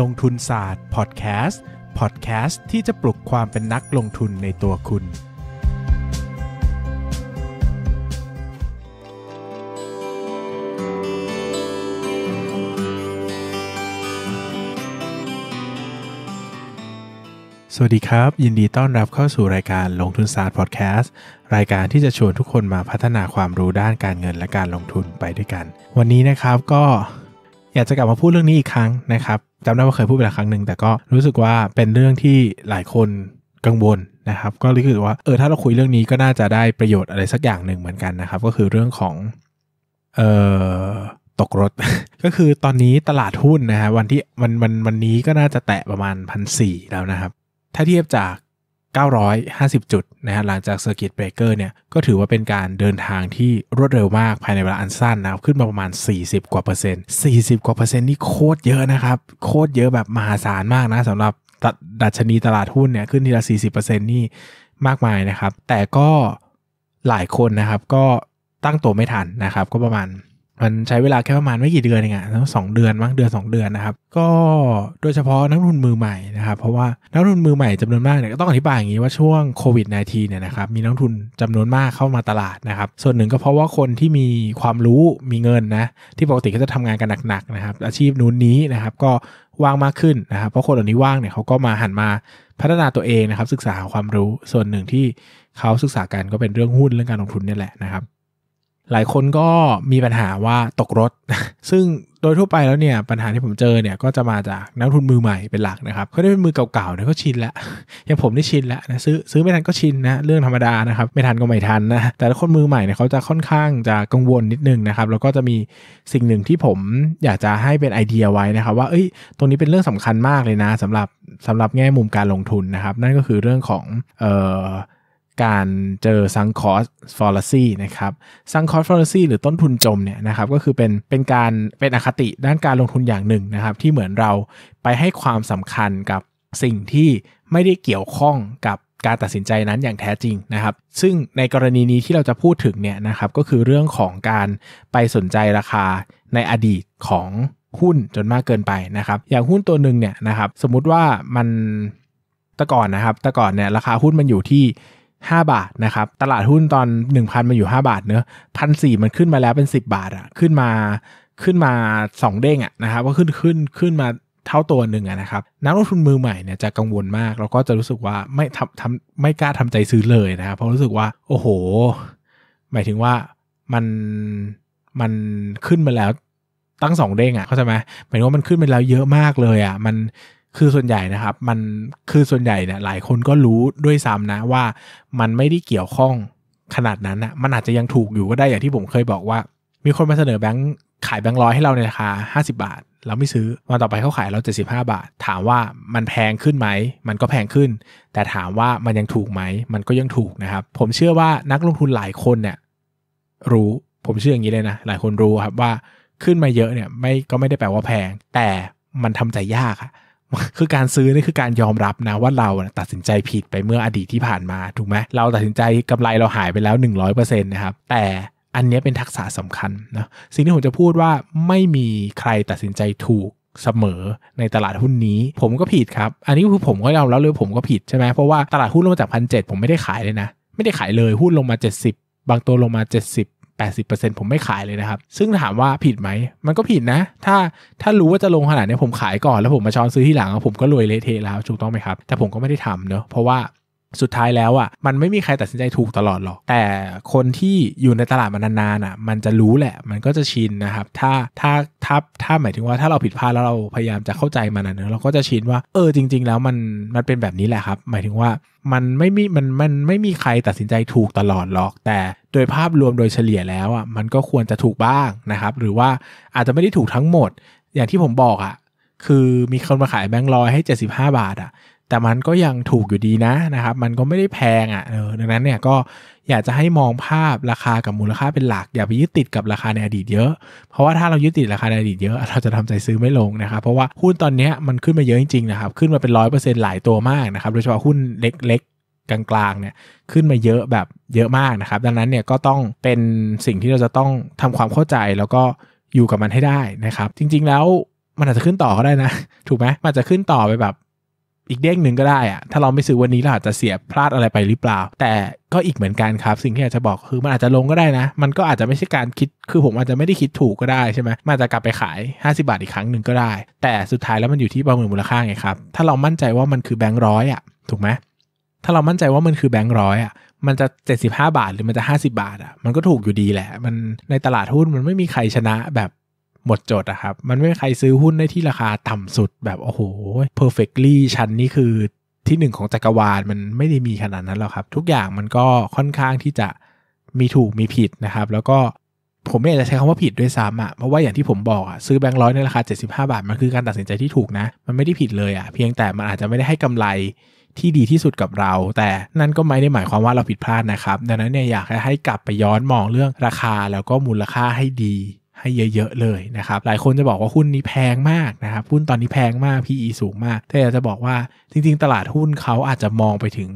ลงทุนศาสตร์พอดแคสต์พอดแคสต์ที่จะปลุกความเป็นนักลงทุนในตัวคุณ สวัสดีครับ ยินดีต้อนรับเข้าสู่รายการลงทุนศาสตร์พอดแคสต์รายการที่จะชวนทุกคนมาพัฒนาความรู้ด้านการเงินและการลงทุนไปด้วยกัน วันนี้นะครับก็อยากจะกลับมาพูดเรื่องนี้อีกครั้งนะครับจำได้ว่าเคยพูดไปแล้วครั้งหนึ่งแต่ก็รู้สึกว่าเป็นเรื่องที่หลายคนกังวลนะครับก็รู้สึกว่าเออถ้าเราคุยเรื่องนี้ก็น่าจะได้ประโยชน์อะไรสักอย่างหนึ่งเหมือนกันนะครับก็คือเรื่องของเอ่อตกรถ ก็คือตอนนี้ตลาดหุ้นนะฮะวันที่วันวันวันนี้ก็น่าจะแตะประมาณพันสแล้วนะครับ ถ้าเทียบจาก950 จุดนะฮะหลังจากเซอร์กิตเบรกเกอร์เนี่ยก็ถือว่าเป็นการเดินทางที่รวดเร็วมากภายในเวลาอันสั้นนะครับ ขึ้นมาประมาณ 40กว่าเปอร์เซ็นต์40กว่าเปอร์เซ็นต์นี่โคตรเยอะนะครับ โคตรเยอะแบบมหาศาลมากนะสำหรับดัชนีตลาดหุ้นเนี่ยขึ้นทีละ40%นี่มากมายนะครับ แต่ก็หลายคนนะครับก็ตั้งตัวไม่ทันนะครับก็ประมาณมันใช้เวลาแค่ประมาณไม่กี่เดือนเองอะสองเดือนมั้งเดือน2เดือนนะครับ ก็โดยเฉพาะนักทุนมือใหม่นะครับ เพราะว่านักทุนมือใหม่จำนวนมากเนี่ยก็ต้องอธิบายอย่างนี้ว่าช่วงโควิด -19 เนี่ยนะครับ มีนักทุนจำนวนมากเข้ามาตลาดนะครับ ส่วนหนึ่งก็เพราะว่าคนที่มีความรู้มีเงินนะ ที่ปกติก็จะทำงานกันหนักๆนะครับ อาชีพนู้นนี้นะครับก็ว่างมากขึ้นนะครับ เพราะคนเหล่านี้ว่างเนี่ยเขาก็มาหันมาพัฒนาตัวเองนะครับ ศึกษาความรู้ ส่วนหนึ่งที่เขาศึกษากันก็เป็นเรื่องหุ้นเรื่องการลงทุนนี่แหละนะครับหลายคนก็มีปัญหาว่าตกรถ ซึ่งโดยทั่วไปแล้วเนี่ย ปัญหาที่ผมเจอเนี่ยก็จะมาจากนักทุนมือใหม่เป็นหลักนะครับเขาได้เป็นมือเก่าๆเนี่ยก็ชินละอย่างผมได้ชินละนะซื้อซื้อไม่ทันก็ชินนะ เรื่องธรรมดานะครับ ไม่ทันก็ไม่ทันนะแต่คนมือใหม่เนี่ยเขาจะค่อนข้างจะกังวลนิดนึงนะครับแล้วก็จะมีสิ่งหนึ่งที่ผมอยากจะให้เป็นไอเดียไว้นะครับ ว่า เอ้ยตรงนี้เป็นเรื่องสำคัญมากเลยนะ สำหรับสำหรับแง่มุมการลงทุนนะครับ นั่นก็คือเรื่องของเอ่อการเจอซังคอสฟอร์ซีนะครับซังคอสฟอร์ซีหรือต้นทุนจมเนี่ยนะครับก็คือเป็นเป็นการเป็นอคติด้านการลงทุนอย่างหนึ่งนะครับ ที่เหมือนเราไปให้ความสำคัญกับสิ่งที่ไม่ได้เกี่ยวข้องกับการตัดสินใจนั้นอย่างแท้จริงนะครับ ซึ่งในกรณีนี้ที่เราจะพูดถึงเนี่ยนะครับก็คือเรื่องของการไปสนใจราคาในอดีตของหุ้นจนมากเกินไปนะครับ อย่างหุ้นตัวหนึ่งเนี่ยนะครับสมมุติว่ามันแต่ก่อนนะครับแต่ก่อนเนี่ยราคาหุ้นมันอยู่ที่5 บาทนะครับ ตลาดหุ้นตอน1,000มันอยู่5บาทเนอะพันสมันขึ้นมาแล้วเป็น 10 บาทอะขึ้นมาขึ้นมา2เด้งอะนะครับก็ขึ้นขึ้นขึ้นมาเท่าตัวหนึ่งนะครับนักลงทุนมือใหม่เนี่ยจะกังวลมากแล้วก็จะรู้สึกว่าไม่ทำทำไม่กล้าทำใจซื้อเลยนะครับเพราะรู้สึกว่า โอ้โห หมายถึงว่ามันมันขึ้นมาแล้วตั้งสองเด้งอะ่ะเข้าใจไหมหมายถึงว่ามันขึ้นมาแล้วเยอะมากเลยอะ่ะ มันคือส่วนใหญ่นะครับมันคือส่วนใหญ่เนี่ยหลายคนก็รู้ด้วยซ้ำนะ ว่ามันไม่ได้เกี่ยวข้องขนาดนั้นนะมันอาจจะยังถูกอยู่ก็ได้อย่างที่ผมเคยบอกว่า มีคนมาเสนอแบงค์ขายแบงค์ร้อยให้เราในราคา50 บาท เราไม่ซื้อวันต่อไปเขาขายเรา75บาท ถามว่ามันแพงขึ้นไหมมันก็แพงขึ้น แต่ถามว่ามันยังถูกไหมมันก็ยังถูกนะครับผมเชื่อว่านักลงทุนหลายคนเนี่ยรู้ผมเชื่ออย่างนี้เลยนะ หลายคนรู้ครับว่าขึ้นมาเยอะเนี่ย ไม่ก็ไม่ได้แปลว่าแพง แต่มันทำใจยากอะคือการซื้อนี่คือการยอมรับนะว่าเราตัดสินใจผิดไปเมื่ออดีตที่ผ่านมาถูกไหมเราตัดสินใจกำไรเราหายไปแล้ว 100%นะครับแต่อันนี้เป็นทักษะสำคัญนะสิ่งที่ผมจะพูดว่าไม่มีใครตัดสินใจถูกเสมอในตลาดหุ้นนี้ ผมก็ผิดครับอันนี้คือผมก็ยอมรับเลยผมก็ผิดใช่ไหมเพราะว่าตลาดหุ้นลงมาจากพันเผมไม่ได้ขายเลยนะ ไม่ได้ขายเลยหุ้นลงมา 70 บางตัวลงมา 70 80%ผมไม่ขายเลยนะครับ ซึ่งถามว่าผิดไหม มันก็ผิดนะ ถ้าถ้ารู้ว่าจะลงขนาดนี้ผมขายก่อนแล้วผมมาช้อนซื้อที่หลัง ผมก็รวยเละเทะแล้วถูกต้องไหมครับ แต่ผมก็ไม่ได้ทำเนอะเพราะว่าสุดท้ายแล้วอ่ะมันไม่มีใครตัดสินใจถูกตลอดหรอก แต่คนที่อยู่ในตลาดมานานๆอ่ะมันจะรู้แหละ มันก็จะชินนะครับถ้าถ้าถ้าถ้าหมายถึงว่าถ้าเราผิดพลาดแล้วเราพยายามจะเข้าใจมันนะเราก็จะชินว่า เออจริง ๆ แล้วมันมันเป็นแบบนี้แหละครับ หมายถึงว่ามันไม่มีมันมัน ไม่มีใครตัดสินใจถูกตลอดหรอก แต่โดยภาพรวมโดยเฉลี่ยแล้วอ่ะมันก็ควรจะถูกบ้างนะครับ หรือว่าอาจจะไม่ได้ถูกทั้งหมด อย่างที่ผมบอกอ่ะคือมีคนมาขายแบงค์ร้อยให้ 75 บาทอะ่ะแต่มันก็ยังถูกอยู่ดีนะนะครับ มันก็ไม่ได้แพงอะ่ะเอดังนั้นเนี่ยก็อยากจะให้มองภาพราคากับมูลค่าเป็นหลัก อย่าไปยึดติดกับราคาในอดีตเยอะเพราะว่าถ้าเรายึดติดราคาในอดีตเยอะเราจะทำใจซื้อไม่ลงนะครับ เพราะว่าหุ้นตอนนี้มันขึ้นมาเยอะจริงๆนะครับขึ้นมาเป็นร้อยเปอร์เซ็นต์หลายตัวมากนะครับโดยเฉพาะหุ้นเล็กกลางๆเนี่ยขึ้นมาเยอะแบบเยอะมากนะครับ ดังนั้นเนี่ยก็ต้องเป็นสิ่งที่เราจะต้องทำความเข้าใจแล้วก็อยู่กับมันให้ได้นะครับ จริงๆแล้วมันอาจจะขึ้นต่อก็ได้นะ ถูกไหมมันจะขึ้นต่อไปแบบอีกเด้งหนึ่งก็ได้อะถ้าเราไม่ซื้อวันนี้เราอาจจะเสียพลาดอะไรไปหรือเปล่า แต่ก็อีกเหมือนกันครับ สิ่งที่อยากจะบอก คือมันอาจจะลงก็ได้นะ มันก็อาจจะไม่ใช่การคิด คือผมอาจจะไม่ได้คิดถูกก็ได้ใช่ไหมมันจะกลับไปขาย50 บาทอีกครั้งหนึ่งก็ได้ แต่สุดท้ายแล้วมันอยู่ที่ประเมินมูลค่าไงครับ ถ้าเรามั่นใจว่ามันคือแบงค์ร้อยอะถูกไหมถ้าเรา มั่นใจว่ามันคือแบงค์ร้อยอะมันจะ 75 บาทหรือมันจะ 50 บาทอะมันก็ถูกอยู่ดีแหละ มันในตลาดหุ้นมันไม่มีใครชนะแบบหมดจดอะครับ มันไม่มีใครซื้อหุ้น ได้ที่ราคาต่ำสุดแบบโอ้โห perfectly ชั้นนี้คือที่หนึ่งของจักรวาลมันไม่ได้มีขนาดนั้น หรอกครับ ทุกอย่างมันก็ค่อนข้างที่จะมีถูกมีผิดนะครับ แล้วก็ผมไม่อยากจะใช้คำว่าผิดด้วยซ้ำอะ่ะเพราะว่าอย่างที่ผมบอกอะ่ะซื้อแบงค์ร้อยในราคา 75 บาท มันคือการตัดสินใจที่ถูกนะ มันไม่ได้ผิดเลยอะ่ะเพียงแต่มันอาจจะไม่ได้ให้กำไรที่ดีที่สุดกับเรา แต่นั่นก็ไม่ได้หมายความว่าเราผิดพลาดนะครับ ดังนั้นเนี่ยอยากให้กลับไปย้อนมองเรื่องราคาแล้วก็มูลค่าให้ดีให้เยอะๆเลยนะครับหลายคนจะบอกว่าหุ้นนี้แพงมากนะครับหุ้นตอนนี้แพงมาก PE สูงมากแต่จะบอกว่าจริง ๆ ตลาดหุ้นเขาอาจจะมองไปถึง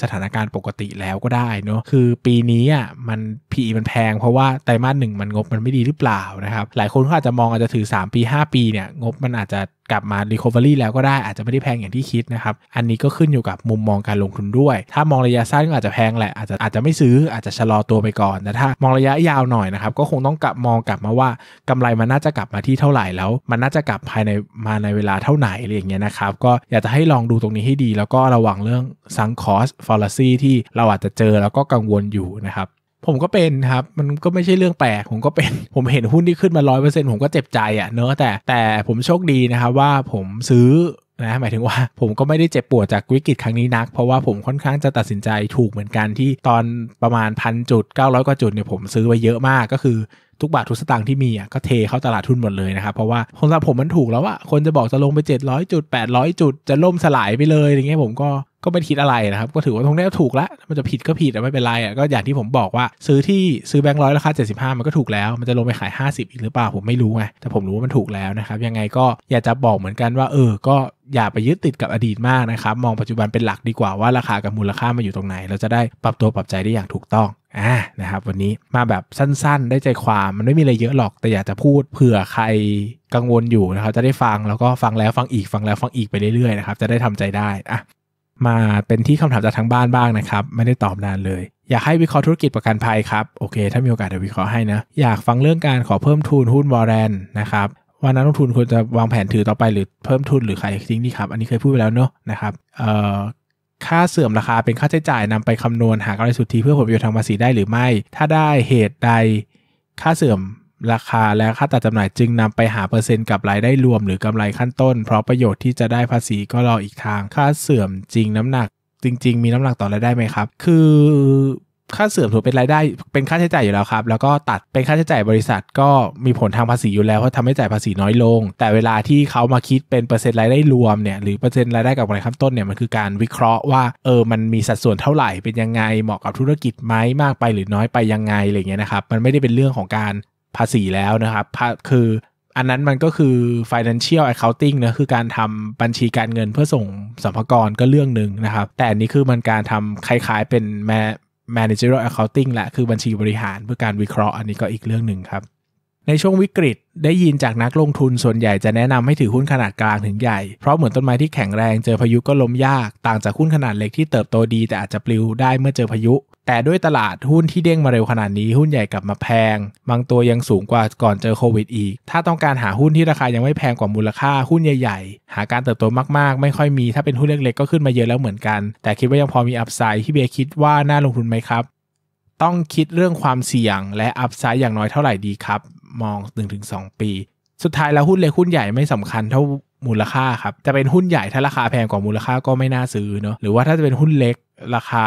สถานการณ์ปกติแล้วก็ได้เนาะคือปีนี้อ่ะมัน PE มันแพงเพราะว่าไตรมาสหนึ่งมันงบมันไม่ดีหรือเปล่านะครับหลายคนก็อาจจะมองอาจจะถือ 3 ปี 5 ปีเนี่ยงบมันอาจจะกลับมา Recovery แล้วก็ได้อาจจะไม่ได้แพงอย่างที่คิดนะครับอันนี้ก็ขึ้นอยู่กับมุมมองการลงทุนด้วย ถ้ามองระยะสั้นก็อาจจะแพงแหละอาจจะอาจจะไม่ซื้ออาจจะชะลอตัวไปก่อนแต่ถ้ามองระยะยาวหน่อยนะครับ ก็คงต้องกลับมองกลับมาว่า กำไรมันน่าจะกลับมาที่เท่าไหร่แล้วมันน่าจะกลับภายในมาในเวลาเท่าไหร่อะไรอย่างเงี้ยนะครับก็อยากจะให้ลองดูตรงนี้ให้ดี แล้วก็ระวังเรื่องซังคอสฟอลลซีที่เราอาจจะเจอแล้วก็กังวลอยู่นะครับผมก็เป็นครับ มันก็ไม่ใช่เรื่องแปลก ผมก็เป็น ผมเห็นหุ้นที่ขึ้นมาร้อยเปอร์เซ็นผมก็เจ็บใจอะ่ะเนอะแต่แต่ผมโชคดีนะครับว่าผมซื้อนะ หมายถึงว่าผมก็ไม่ได้เจ็บปวดจากวิกฤตครั้งนี้นัก เพราะว่าผมค่อนข้างจะตัดสินใจถูกเหมือนกันที่ตอนประมาณพันจุด900 กว่าจุดเนี่ย ผมซื้อไว้เยอะมากก็คือทุกบาททุกสตางค์ที่มีอ่ะก็เทเข้าตลาดทุนหมดเลยนะครับ เพราะว่าคนสำหรับผมมันถูกแล้วอะคนจะบอกจะลงไป700จุด800จุดจะล่มสลายไปเลย อย่างเงี้ยผมก็ก็ไม่คิดอะไรนะครับก็ถือว่าตรงนี้ถูกแล้ว มันจะผิดก็ผิดแต่ไม่เป็นไรอ่ะก็อย่างที่ผมบอกว่า ซื้อที่ซื้อแบงค์ร้อยราคา75 มันก็ถูกแล้วมันจะลงไปขาย50อีกหรือเปล่าผมไม่รู้ไงแต่ผมรู้ว่ามันถูกแล้วนะครับยังไงก็อยากจะบอกเหมือนกันว่าเออก็อย่าไปยึดติดกับอดีตมากนะครับ มองปัจจุบันเป็นหลักดีกว่า ว่า ราคากับมูลค่ามาอยู่ตรงไหน เราจะได้ปรับตัวปรับใจได้อย่างถูกต้องอ่านะครับวันนี้มาแบบสั้นๆ ได้ใจความมันไม่มีอะไรเยอะหรอก แต่อยากจะพูดเผื่อใครกังวลอยู่นะครับจะได้ฟังแล้วก็ฟังแล้วฟังอีกฟังแล้วฟังอีกไปเรื่อยๆนะครับจะได้ทำใจได้อ่ะมาเป็นที่คำถามจากทางบ้านบ้างนะครับไม่ได้ตอบนานเลย อยากให้วิเคราะห์ธุรกิจประกันภัยครับโอเคถ้ามีโอกาสเดี๋ยววิเคราะห์ให้นะอยากฟังเรื่องการขอเพิ่มทุนหุ้นวอร์เรนนะครับว่านั้นลงทุนควรจะวางแผนถือต่อไปหรือเพิ่มทุนหรือขายทิ้งดีครับอันนี้เคยพูดไปแล้วเนอะนะครับเอ่อค่าเสื่อมราคาเป็นค่าใช้จ่ายนำไปคำนวณหากำไรสุทธิเพื่อผลประโยชน์ทางภาษีได้หรือไม่ ถ้าได้เหตุใด ค่าเสื่อมราคาและค่าตัดจำหน่ายจึงนำไปหาเปอร์เซ็นต์กับรายได้รวมหรือกำไรขั้นต้น เพราะประโยชน์ที่จะได้ภาษีก็รออีกทาง ค่าเสื่อมจริงน้ำหนักจริง ๆ มีน้ำหนักต่อรายได้ไหมครับ คือค่าเสื่อมถือเป็นรายได้เป็นค่าใช้จ่ายอยู่แล้วครับแล้วก็ตัดเป็นค่าใช้จ่ายบริษัทก็มีผลทางภาษีอยู่แล้ว เพราะทำให้จ่ายภาษีน้อยลง แต่เวลาที่เขามาคิดเป็นเปอร์เซ็นต์รายได้รวมเนี่ยหรือเปอร์เซ็นต์รายได้กับกำไรขั้นต้นเนี่ยมันคือการวิเคราะห์ว่าเออมันมีสัดส่วนเท่าไหร่ เป็นยังไงเหมาะกับธุรกิจไหมมากไป หรือน้อยไปยังไงอะไรเงี้ยนะครับมันไม่ได้เป็นเรื่องของการภาษีแล้วนะครับคืออันนั้นมันก็คือ financial accounting นะคือการทำบัญชีการเงินเพื่อส่งสัมภาระก็เรื่องหนึ่งนะครับแต่อันนี้คือมันการทำคล้าย ๆเป็น managerial accounting และคือบัญชีบริหารเพื่อการวิเคราะห์อันนี้ก็อีกเรื่องหนึ่งครับในช่วงวิกฤตได้ยินจากนักลงทุนส่วนใหญ่จะแนะนำให้ถือหุ้นขนาดกลางถึงใหญ่ เพราะเหมือนต้นไม้ที่แข็งแรง เจอพายุก็ล้มยาก ต่างจากหุ้นขนาดเล็กที่เติบโตดีแต่อาจจะปลิวได้เมื่อเจอพายุ แต่ด้วยตลาดหุ้นที่เด้งมาเร็วขนาดนี้หุ้นใหญ่กลับมาแพง บางตัวยังสูงกว่าก่อนเจอโควิดอีกถ้าต้องการหาหุ้นที่ราคายังไม่แพงกว่ามูลค่าหุ้นใหญ่ ๆ หาการเติบโตมากๆไม่ค่อยมีถ้าเป็นหุ้นเล็กๆก็ขึ้นมาเยอะแล้วเหมือนกัน แต่คิดว่ายังพอมีอัพไซด์ที่เบียคิดว่าน่าลงทุนไหมครับต้องคิดเรื่องความเสี่ยงและอัพไซด์อย่างน้อยเท่าไหร่ดีครับมอง1-2 ปี สุดท้ายแล้วหุ้นเล็กหุ้นใหญ่ไม่สำคัญเท่ามูลค่าครับจะเป็นหุ้นใหญ่ถ้าราคาแพงกว่ามูลค่าก็ไม่น่าซื้อเนาะหรือว่าถ้าจะเป็นหุ้นเล็กราคา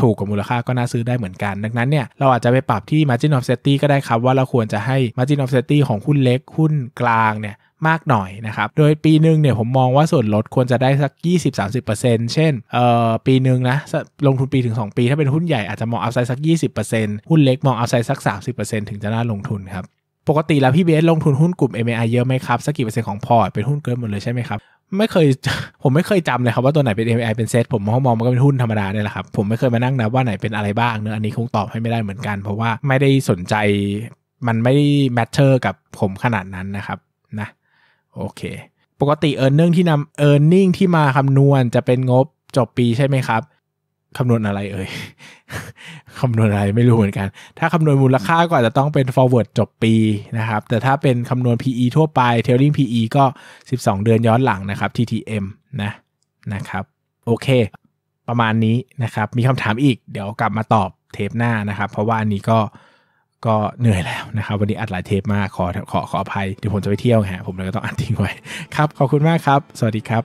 ถูกกว่ามูลค่าก็น่าซื้อได้เหมือนกัน ดังนั้นเนี่ยเราอาจจะไปปรับที่ margin of safety ก็ได้ครับว่าเราควรจะให้ margin of safety ของหุ้นเล็กหุ้นกลางเนี่ยมากหน่อยนะครับโดยปีหนึ่งเนี่ยผมมองว่าส่วนลดควรจะได้สัก20-30%เช่นเอ่อปีหนึ่งนะลงทุนปีถึง2ปี ถ้าเป็นหุ้นใหญ่อาจจะมองอัพไซด์สัก 20%หุ้นเล็กมองอัพไซด์สัก 30%ถึงจะน่าลงทุนครับปกติแล้วพี่เบสลงทุนหุ้นกลุ่ม MAI เยอะไหมครับสักกี่เปอร์เซ็นต์ของพอร์ตเป็นหุ้นเกินหมดเลยใช่ไหมครับไม่เคย ผมไม่เคยจำเลยครับว่าตัวไหนเป็น MAI เป็นเซตผมมองมันก็เป็นหุ้นธรรมดาเนี่ยแหละครับ ผมไม่เคยมานั่งนับว่าไหนเป็นอะไรบ้างเนอะอันนี้คงตอบให้ไม่ได้เหมือนกัน เพราะว่าไม่ได้สนใจมันไม่แมทเ a อร์กับผมขนาดนั้นนะครับนะ โอเค ปกติเอร์เนอร์ที่นำเออร์เน็งที่มาคำนวณจะเป็นงบจบปีใช่ไหมครับคำนวณอะไรเอ่ย คำนวณอะไรไม่รู้เหมือนกัน ถ้าคำนวณมูลค่าก็อาจจะต้องเป็น forward จบปีนะครับ แต่ถ้าเป็นคำนวณ PE ทั่วไป trailing PE ก็ 12 เดือนย้อนหลังนะครับ TTM นะ นะครับ โอเค ประมาณนี้นะครับ มีคำถามอีกเดี๋ยวกลับมาตอบเทปหน้านะครับ เพราะว่าอันนี้ก็ ก็เหนื่อยแล้วนะครับ วันนี้อัดหลายเทปมากขอขอขออภัย เดี๋ยวผมจะไปเที่ยวฮะ ผมเลยก็ต้องอัดทิ้งไว้ ครับ ขอบคุณมากครับ สวัสดีครับ